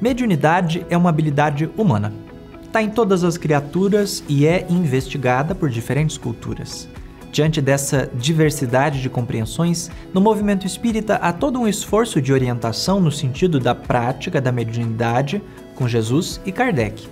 Mediunidade é uma habilidade humana. Está em todas as criaturas e é investigada por diferentes culturas. Diante dessa diversidade de compreensões, no movimento espírita há todo um esforço de orientação no sentido da prática da mediunidade com Jesus e Kardec.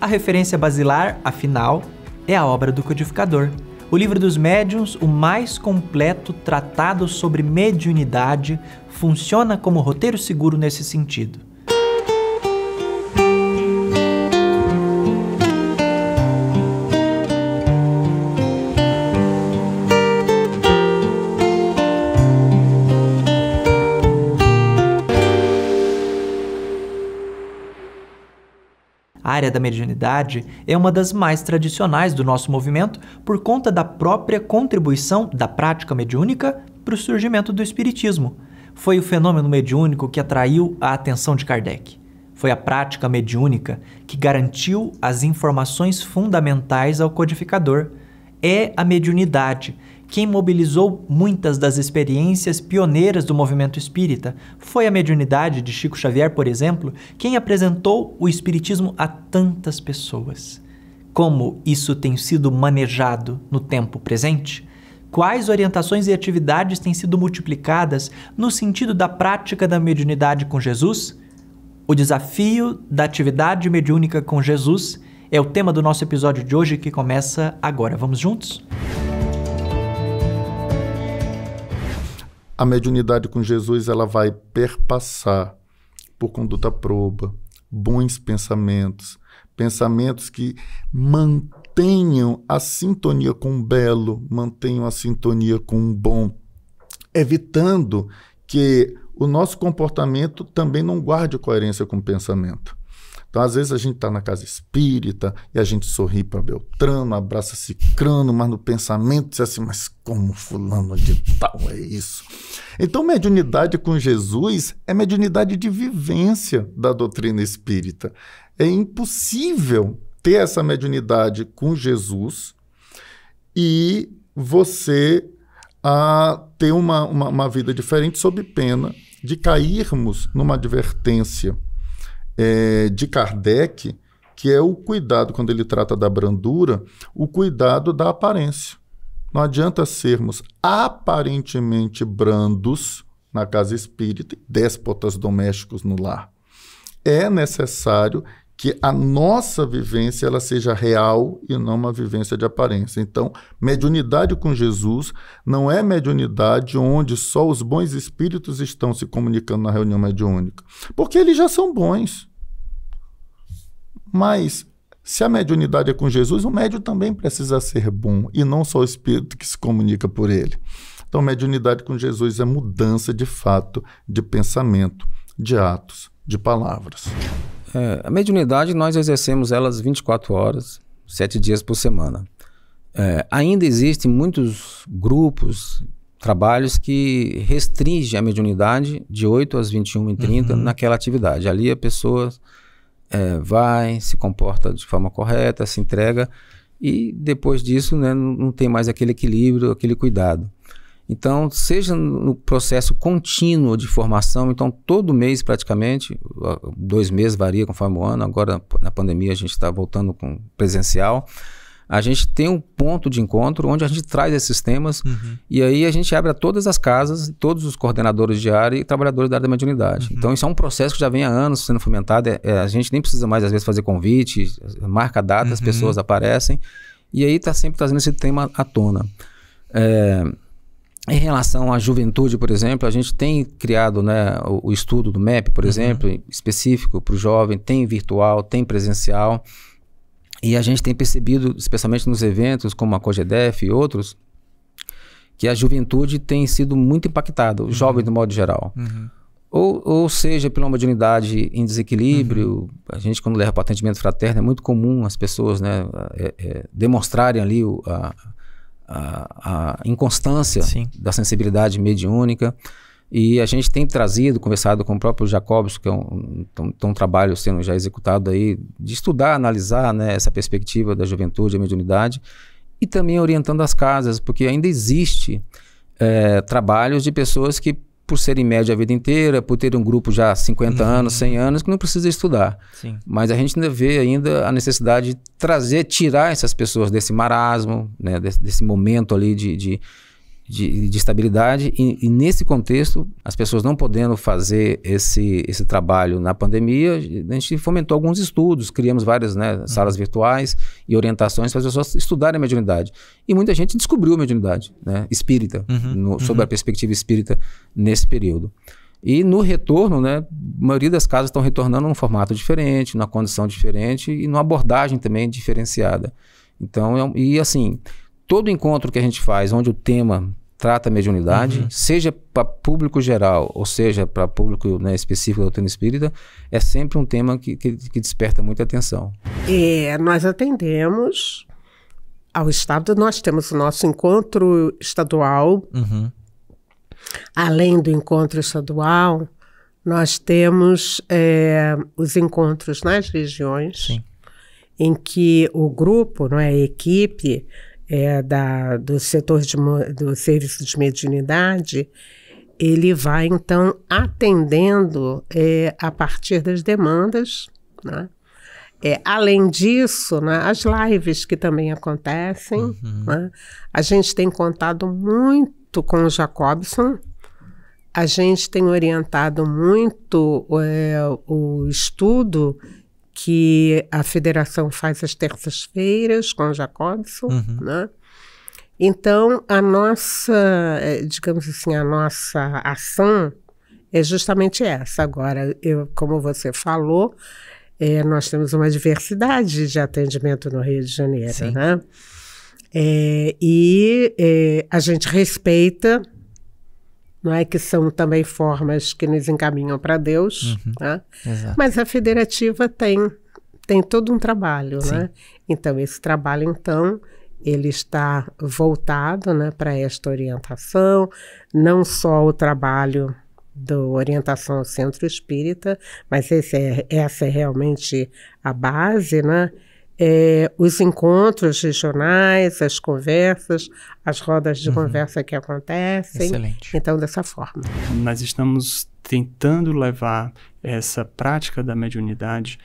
A referência basilar, afinal, é a obra do Codificador, o livro dos médiuns, o mais completo tratado sobre mediunidade, funciona como roteiro seguro nesse sentido. área da mediunidade é uma das mais tradicionais do nosso movimento por conta da própria contribuição da prática mediúnica para o surgimento do Espiritismo. Foi o fenômeno mediúnico que atraiu a atenção de Kardec. Foi a prática mediúnica que garantiu as informações fundamentais ao codificador. É a mediunidade quem mobilizou muitas das experiências pioneiras do movimento espírita foi a mediunidade de Chico Xavier, por exemplo, quem apresentou o espiritismo a tantas pessoas. Como isso tem sido manejado no tempo presente? Quais orientações e atividades têm sido multiplicadas no sentido da prática da mediunidade com Jesus? O desafio da atividade mediúnica com Jesus é o tema do nosso episódio de hoje que começa agora. Vamos juntos? a mediunidade com Jesus ela vai perpassar por conduta proba, bons pensamentos, pensamentos que mantenham a sintonia com o belo, mantenham a sintonia com o bom, evitando que o nosso comportamento também não guarde coerência com o pensamento. Então, às vezes, a gente está na casa espírita e a gente sorri para Beltrano, abraça Cicrano, mas no pensamento diz assim, mas como fulano de tal é isso? Então, mediunidade com Jesus é mediunidade de vivência da doutrina espírita. É impossível ter essa mediunidade com Jesus e você a ter uma, uma, uma vida diferente sob pena de cairmos numa advertência é, de Kardec, que é o cuidado, quando ele trata da brandura, o cuidado da aparência. Não adianta sermos aparentemente brandos na casa espírita e déspotas domésticos no lar. É necessário que a nossa vivência ela seja real e não uma vivência de aparência. Então, mediunidade com Jesus não é mediunidade onde só os bons espíritos estão se comunicando na reunião mediúnica, porque eles já são bons. Mas se a mediunidade é com Jesus, o médio também precisa ser bom e não só o espírito que se comunica por ele. Então, mediunidade com Jesus é mudança de fato, de pensamento, de atos, de palavras. É, a mediunidade nós exercemos elas 24 horas, 7 dias por semana. É, ainda existem muitos grupos, trabalhos que restringem a mediunidade de 8 às 21 e 30 uhum. naquela atividade. Ali a pessoa é, vai, se comporta de forma correta, se entrega e depois disso né, não tem mais aquele equilíbrio, aquele cuidado. Então, seja no processo contínuo de formação, então todo mês praticamente, dois meses varia conforme o ano, agora na pandemia a gente está voltando com presencial, a gente tem um ponto de encontro onde a gente traz esses temas uhum. e aí a gente abre a todas as casas, todos os coordenadores de área e trabalhadores da área da mediunidade. Uhum. Então, isso é um processo que já vem há anos sendo fomentado. É, é, a gente nem precisa mais, às vezes, fazer convite, marca data, uhum. as pessoas aparecem. E aí está sempre trazendo esse tema à tona. É, em relação à juventude, por exemplo, a gente tem criado né, o, o estudo do MEP, por uhum. exemplo, específico para o jovem, tem virtual, tem presencial. E a gente tem percebido, especialmente nos eventos como a COGEDEF e outros, que a juventude tem sido muito impactada, uhum. jovem do modo geral. Uhum. Ou, ou seja, pela modernidade em desequilíbrio, uhum. a gente quando leva para atendimento fraterno é muito comum as pessoas né, é, é, demonstrarem ali o, a, a, a, inconstância Sim. da sensibilidade mediúnica. E a gente tem trazido, conversado com o próprio Jacobs, que é um, um, um, trabalho sendo já executado aí, de estudar, analisar né, essa perspectiva da juventude, da mediunidade, e também orientando as casas, porque ainda existe é, trabalhos de pessoas que, por serem média a vida inteira, por terem um grupo já 50 uhum. anos, 100 anos, que não precisa estudar. Sim. Mas a gente ainda vê ainda a necessidade de trazer, tirar essas pessoas desse marasmo, né, desse, desse momento ali de, de de, de estabilidade. E, e, nesse contexto, as pessoas não podendo fazer esse, esse trabalho na pandemia, a gente fomentou alguns estudos, criamos várias né, salas uhum. virtuais e orientações para as pessoas estudarem a mediunidade. E muita gente descobriu a mediunidade né, espírita, uhum, no, uhum. sob a perspectiva espírita, nesse período. E no retorno, né, a maioria das casas estão retornando num formato diferente, numa condição diferente e numa abordagem também diferenciada. Então, é e assim, todo encontro que a gente faz, onde o tema trata a mediunidade, uhum. seja para público geral, ou seja para público né, específico da doutrina espírita, é sempre um tema que, que, que desperta muita atenção. É, nós atendemos ao Estado, nós temos o nosso encontro estadual. Uhum. Além do encontro estadual, nós temos é, os encontros nas regiões, Sim. em que o grupo, não é, a equipe, é, da, do setor de, do serviço de mediunidade, ele vai então atendendo é, a partir das demandas, né? É, além disso, né, as lives que também acontecem, uhum. né? a gente tem contado muito com o Jacobson, a gente tem orientado muito é, o estudo que a federação faz às terças-feiras com o Jacobson, uhum. né? Então, a nossa, eh, digamos assim, a nossa ação é justamente essa. Agora, eu, como você falou, é, nós temos uma diversidade de atendimento no Rio de Janeiro, Sim. né? É, e é, a gente respeita não é que são também formas que nos encaminham para Deus, uhum, né? mas a federativa tem tem todo um trabalho, né? Sim. né? Então esse trabalho então ele está voltado, né, para esta orientação, não só o trabalho do orientação ao centro espírita, mas é, essa é realmente a base, né? é, os encontros regionais, as conversas, as rodas de uhum. conversa que acontecem. Excelente. Então, dessa forma. Nós estamos tentando levar essa prática da mediunidade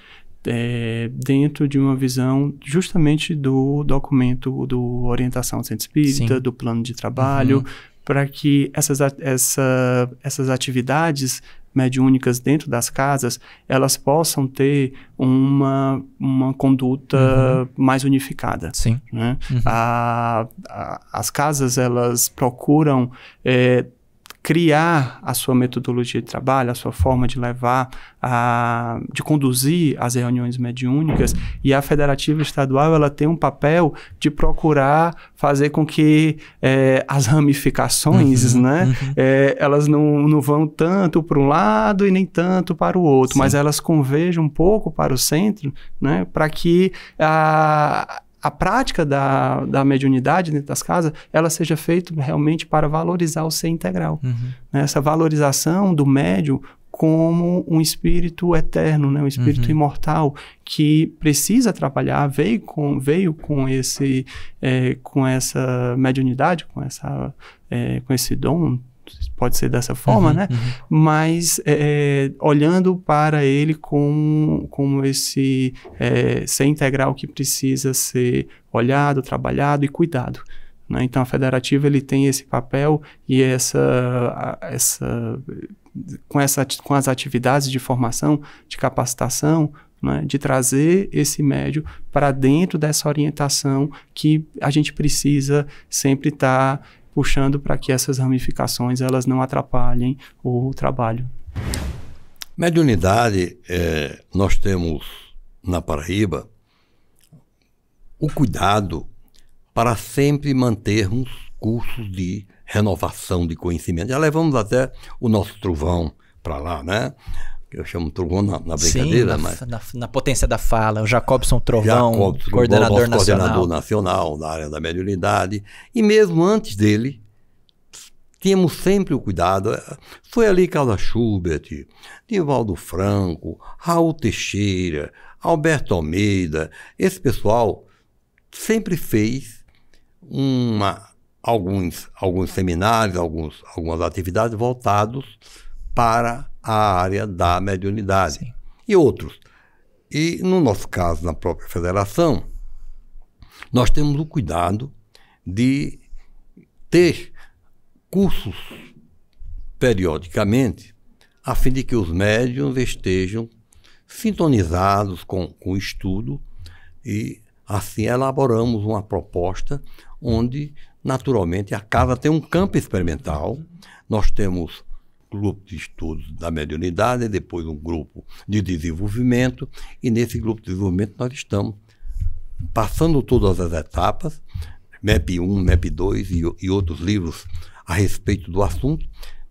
é, dentro de uma visão justamente do documento do Orientação Centro Espírita, Sim. do plano de trabalho, uhum. para que essas, essa, essas atividades mediúnicas dentro das casas, elas possam ter uma, uma conduta uhum. mais unificada. Sim. Né? Uhum. A, a, as casas, elas procuram é, criar a sua metodologia de trabalho, a sua forma de levar, a, de conduzir as reuniões mediúnicas e a federativa estadual ela tem um papel de procurar fazer com que é, as ramificações, uhum, né, uhum. É, elas não, não vão tanto para um lado e nem tanto para o outro, Sim. mas elas convejam um pouco para o centro, né, para que a, a prática da, da mediunidade dentro das casas, ela seja feita realmente para valorizar o ser integral. Uhum. Né? Essa valorização do médium como um espírito eterno, né? um espírito uhum. imortal que precisa trabalhar, veio com, veio com, esse, é, com essa mediunidade, com, essa, é, com esse dom pode ser dessa forma, uhum, né? Uhum. Mas é, é olhando para ele como, como esse é, ser integral que precisa ser olhado, trabalhado e cuidado. Né? Então a federativa ele tem esse papel e essa, essa, com, essa com as atividades de formação, de capacitação, né, de trazer esse médio para dentro dessa orientação que a gente precisa sempre estar tá, puxando para que essas ramificações elas não atrapalhem o trabalho. Mediunidade, é, nós temos na Paraíba o cuidado para sempre mantermos cursos de renovação de conhecimento. Já levamos até o nosso trovão para lá, né? eu chamo trovão na, na brincadeira, Sim, na, mas... Na, na, potência da fala, o Jacobson Trovão, coordenador, nacional. coordenador nacional da área da mediunidade, e mesmo antes dele, tínhamos sempre o cuidado. Foi ali Carla Schubert, Divaldo Franco, Raul Teixeira, Alberto Almeida, esse pessoal sempre fez uma, alguns, alguns seminários, alguns, algumas atividades voltados para a área da mediunidade Sim. e outros. E no nosso caso, na própria federação, nós temos o cuidado de ter cursos periodicamente a fim de que os médiums estejam sintonizados com, com o estudo e assim elaboramos uma proposta onde naturalmente a casa tem um campo experimental, nós temos grupo de estudos da mediunidade, depois um grupo de desenvolvimento, e nesse grupo de desenvolvimento nós estamos passando todas as etapas, MEP 1, MEP 2 e, e outros livros a respeito do assunto.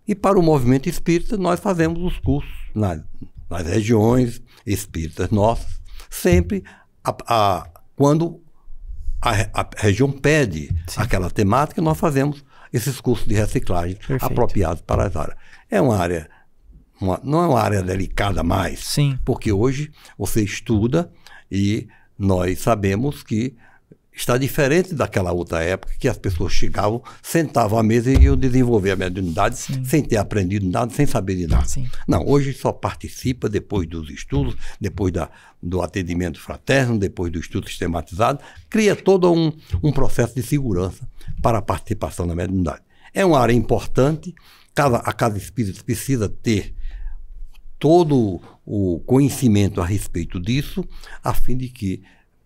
E para o movimento espírita, nós fazemos os cursos na, nas regiões espíritas nossas, sempre a, a, quando a, a, região pede Sim. aquela temática, nós fazemos esses cursos de reciclagem Perfeito. para as áreas. É uma área, uma, não é uma área delicada mais, Sim. porque hoje você estuda e nós sabemos que está diferente daquela outra época que as pessoas chegavam, sentavam à mesa e iam desenvolver a mediunidade Sim. sem ter aprendido nada, sem saber de nada. Sim. Não, hoje só participa depois dos estudos, depois da, do atendimento fraterno, depois do estudo sistematizado, cria todo um, um processo de segurança para a participação na mediunidade. É uma área importante, casa, a Casa Espírita precisa ter todo o conhecimento a respeito disso, a fim de que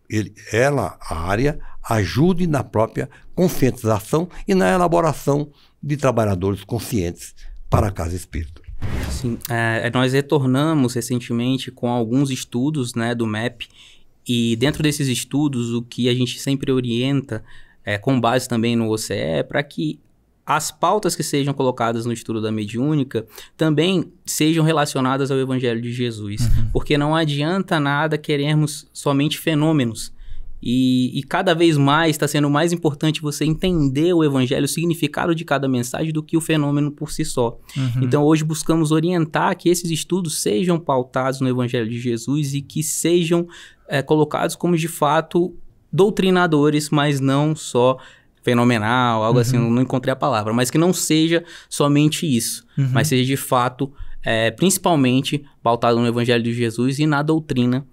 ele, ela, a área, ajude na própria conscientização e na elaboração de trabalhadores conscientes para a casa espírita. Sim, é, é nós retornamos recentemente com alguns estudos né, do MEP e dentro desses estudos o que a gente sempre orienta é, com base também no OCE é para que as pautas que sejam colocadas no estudo da mediúnica também sejam relacionadas ao Evangelho de Jesus. Uhum. Porque não adianta nada querermos somente fenômenos. E, e, cada vez mais está sendo mais importante você entender o evangelho, o significado de cada mensagem, do que o fenômeno por si só. Uhum. Então, hoje buscamos orientar que esses estudos sejam pautados no evangelho de Jesus e que sejam é, colocados como de fato doutrinadores, mas não só fenomenal, algo assim, uhum. assim, não encontrei a palavra, mas que não seja somente isso, uhum. mas seja de fato, é, principalmente, pautado no Evangelho de Jesus e na doutrina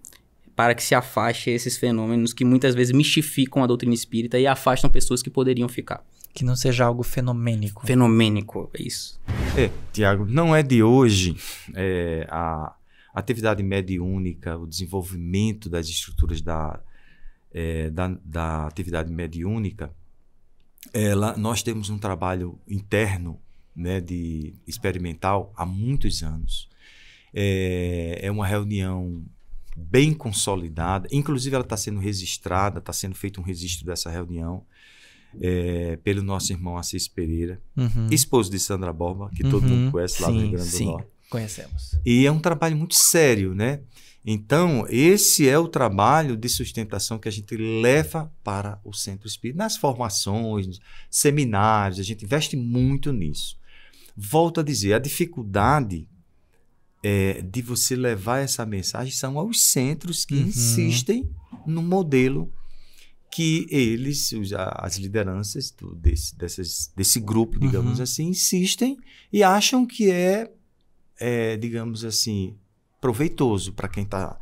para que se afaste esses fenômenos que muitas vezes mistificam a doutrina espírita e afastam pessoas que poderiam ficar. Que não seja algo fenomênico. Fenomênico, é isso. É, Tiago, não é de hoje é, a atividade mediúnica, o desenvolvimento das estruturas da, é, da, da atividade mediúnica ela, é, nós temos um trabalho interno né, de experimental há muitos anos. É, é uma reunião bem consolidada, inclusive ela está sendo registrada, está sendo feito um registro dessa reunião é, pelo nosso irmão Assis Pereira, uhum. esposo de Sandra Borba, que uhum. todo mundo conhece lá sim, no Rio Grande do sim, Norte. Conhecemos. E é um trabalho muito sério, né? Então, esse é o trabalho de sustentação que a gente leva para o centro espírita. Nas formações, nos seminários, a gente investe muito nisso. Volto a dizer, a dificuldade é, de você levar essa mensagem são aos centros que uhum. insistem no modelo que eles, as lideranças do, desse, dessas, desse grupo, digamos uhum. assim, insistem e acham que é, é digamos assim, proveitoso para quem está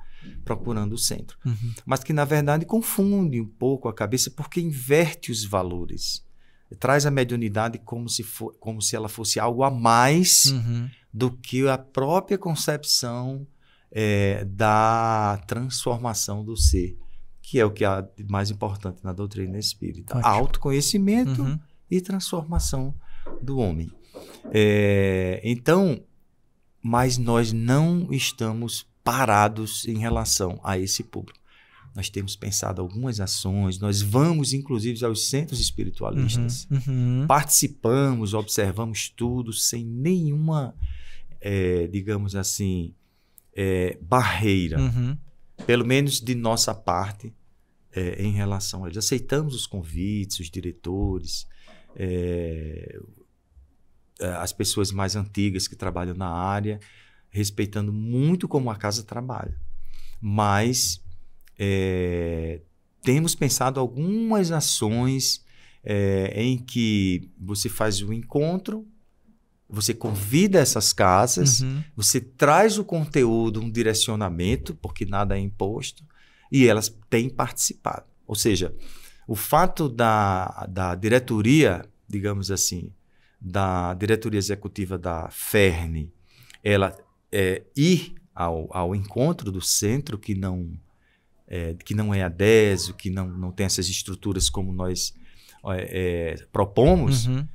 procurando o centro. Uhum. Mas que, na verdade, confunde um pouco a cabeça porque inverte os valores. Traz a mediunidade como se, for, como se ela fosse algo a mais uhum. do que a própria concepção é, da transformação do ser, que é o que há é de mais importante na doutrina espírita. Ótimo. Autoconhecimento uhum. e transformação do homem. É, então, mas nós não estamos parados em relação a esse público. Nós temos pensado algumas ações, nós vamos inclusive aos centros espiritualistas, uhum, uhum. participamos, observamos tudo sem nenhuma, é, digamos assim, é, barreira, uhum. pelo menos de nossa parte, é, em relação a eles. Aceitamos os convites, os diretores, é, eh, as pessoas mais antigas que trabalham na área, respeitando muito como a casa trabalha. Mas é, temos pensado algumas ações é, em que você faz o um encontro, você convida essas casas, uhum. você traz o conteúdo, um direcionamento, porque nada é imposto, e elas têm participado. Ou seja, o fato da, da diretoria, digamos assim, da diretoria executiva da FERN ela é, ir ao, ao encontro do centro que não é, que não é adeso, que não, não tem essas estruturas como nós é, é, propomos, uhum.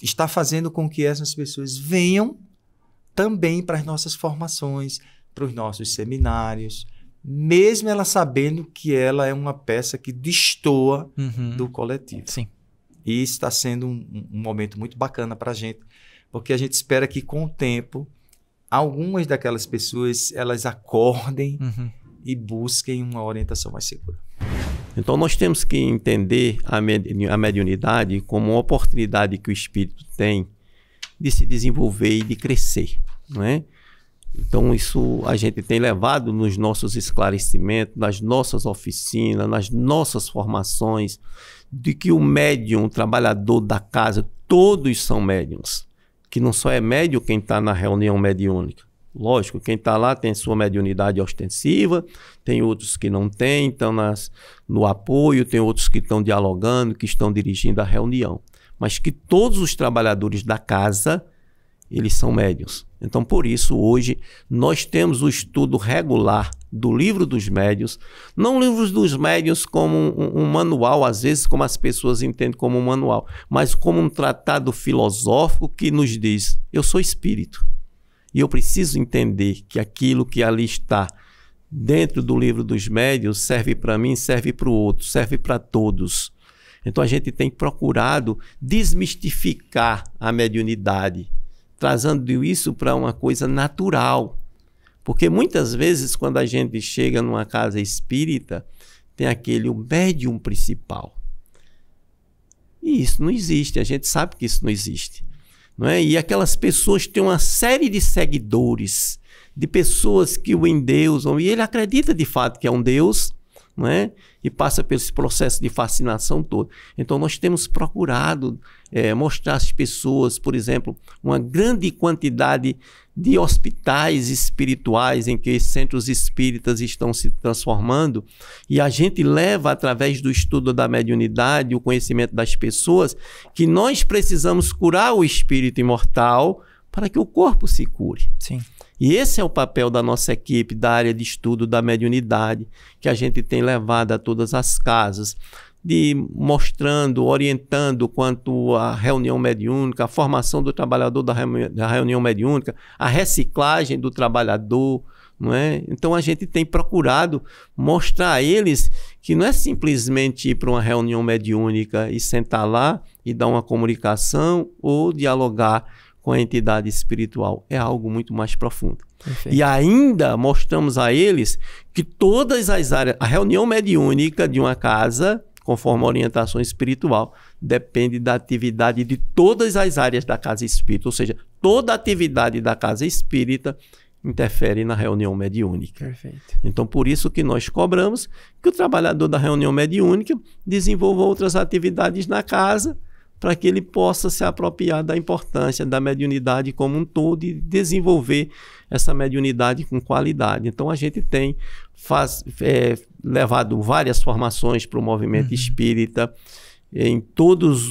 está fazendo com que essas pessoas venham também para as nossas formações, para os nossos seminários, mesmo ela sabendo que ela é uma peça que destoa uhum. do coletivo. Sim. E está sendo um, um momento muito bacana para a gente, porque a gente espera que com o tempo algumas daquelas pessoas elas acordem uhum. e busquem uma orientação mais segura. Então nós temos que entender a mediunidade como uma oportunidade que o espírito tem de se desenvolver e de crescer, não é? Então, isso a gente tem levado nos nossos esclarecimentos, nas nossas oficinas, nas nossas formações, de que o médium, o trabalhador da casa, todos são médiums. Que não só é médium quem está na reunião mediúnica. Lógico, quem está lá tem sua mediunidade ostensiva, tem outros que não têm, estão no apoio, tem outros que estão dialogando, que estão dirigindo a reunião. Mas que todos os trabalhadores da casa eles são médiuns. Então, por isso, hoje, nós temos o estudo regular do livro dos médiuns, não livros dos médiuns como um, um, manual, às vezes, como as pessoas entendem como um manual, mas como um tratado filosófico que nos diz: eu sou espírito e eu preciso entender que aquilo que ali está dentro do livro dos médiuns serve para mim, serve para o outro, serve para todos. Então, a gente tem procurado desmistificar a mediunidade trazendo isso para uma coisa natural. Porque muitas vezes, quando a gente chega numa casa espírita, tem aquele o médium principal. E isso não existe, a gente sabe que isso não existe. Não é? E aquelas pessoas têm uma série de seguidores, de pessoas que o endeusam, e ele acredita de fato que é um Deus, é? e passa por esse processo de fascinação todo. Então, nós temos procurado é, mostrar às pessoas, por exemplo, uma grande quantidade de hospitais espirituais em que centros espíritas estão se transformando, e a gente leva, através do estudo da mediunidade, o conhecimento das pessoas, que nós precisamos curar o espírito imortal para que o corpo se cure. Sim. E esse é o papel da nossa equipe, da área de estudo da mediunidade, que a gente tem levado a todas as casas, de mostrando, orientando quanto à reunião mediúnica, a formação do trabalhador da, reunião mediúnica, a reciclagem do trabalhador, é? Então a gente tem procurado mostrar a eles que não é simplesmente ir para uma reunião mediúnica e sentar lá e dar uma comunicação ou dialogar com a entidade espiritual. É algo muito mais profundo. Perfeito. E ainda mostramos a eles que todas as áreas, a reunião mediúnica de uma casa, conforme a orientação espiritual, depende da atividade de todas as áreas da casa espírita, ou seja, toda atividade da casa espírita interfere na reunião mediúnica. Perfeito. Então, por isso que nós cobramos que o trabalhador da reunião mediúnica desenvolva outras atividades na casa para que ele possa se apropriar da importância da mediunidade como um todo e desenvolver essa mediunidade com qualidade. Então a gente tem faz, é, levado várias formações para o movimento uhum. espírita. Em todas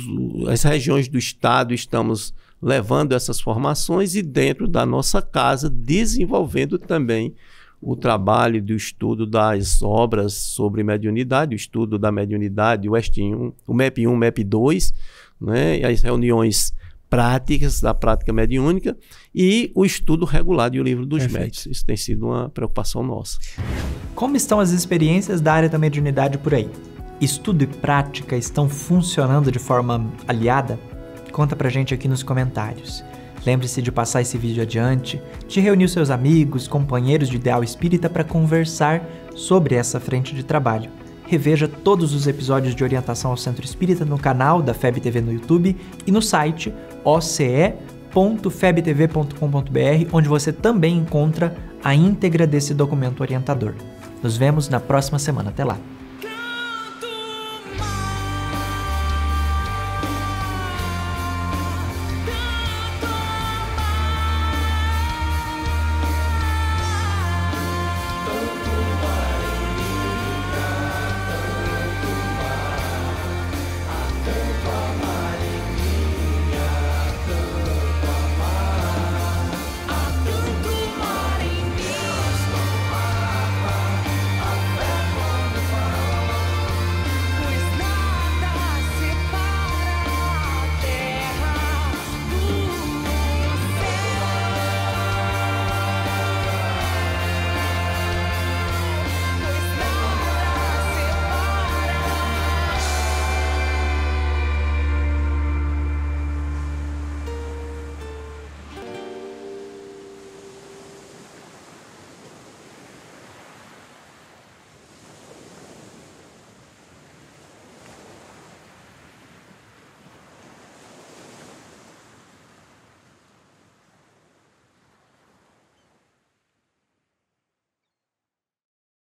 as regiões do estado estamos levando essas formações e dentro da nossa casa desenvolvendo também o trabalho do estudo das obras sobre mediunidade, o estudo da mediunidade, o EST1, o MEP1, MEP2, né, as reuniões práticas da prática mediúnica e o estudo regulado e o livro dos médicos. Isso tem sido uma preocupação nossa. Como estão as experiências da área da mediunidade por aí? Estudo e prática estão funcionando de forma aliada? Conta pra gente aqui nos comentários. Lembre-se de passar esse vídeo adiante, de reunir seus amigos, companheiros de ideal espírita para conversar sobre essa frente de trabalho. Reveja todos os episódios de orientação ao Centro Espírita no canal da FEB TV no YouTube e no site oce.febtv.com.br, onde você também encontra a íntegra desse documento orientador. Nos vemos na próxima semana. Até lá!